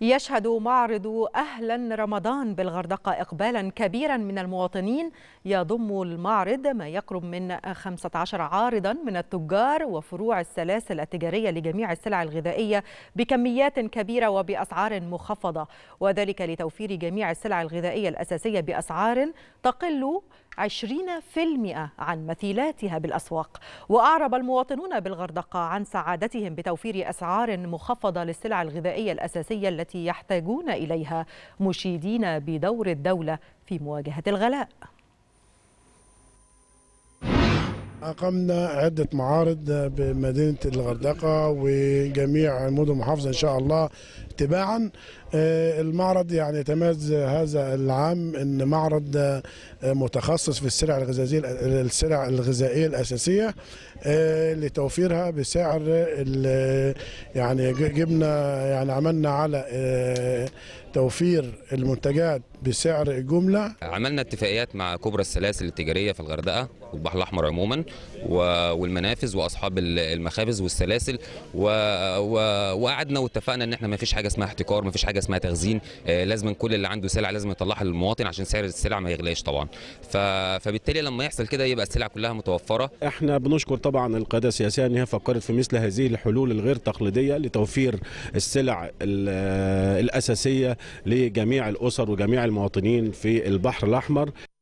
يشهد معرض أهلا رمضان بالغردقة إقبالا كبيرا من المواطنين يضم المعرض ما يقرب من 15 عارضا من التجار وفروع السلاسل التجارية لجميع السلع الغذائية بكميات كبيرة وبأسعار مخفضة وذلك لتوفير جميع السلع الغذائية الأساسية بأسعار تقل 20% عن مثيلاتها بالأسواق وأعرب المواطنون بالغردقة عن سعادتهم بتوفير أسعار مخفضة للسلع الغذائية الأساسية التي يحتاجون إليها مشيدين بدور الدولة في مواجهة الغلاء أقمنا عدة معارض بمدينة الغردقة وجميع مدن المحافظة إن شاء الله تباعا آه، المعرض يعني تميز هذا العام ان معرض آه، متخصص في السلع الغذائيه السلع الغذائيه الاساسيه آه، لتوفيرها بسعر يعني جبنا يعني عملنا على توفير المنتجات بسعر الجمله عملنا اتفاقيات مع كبرى السلاسل التجاريه في الغردقه والبحر الاحمر عموما والمنافذ واصحاب المخابز والسلاسل وقعدنا واتفقنا ان احنا ما فيش حاجه حاجه اسمها احتكار ما فيش حاجه اسمها تخزين آه، لازم كل اللي عنده سلع لازم يطلعها للمواطن عشان سعر السلع ما يغلاش طبعا فبالتالي لما يحصل كده يبقى السلع كلها متوفره احنا بنشكر طبعا القياده السياسيه ان هي فكرت في مثل هذه الحلول الغير تقليديه لتوفير السلع الاساسيه لجميع الاسر وجميع المواطنين في البحر الاحمر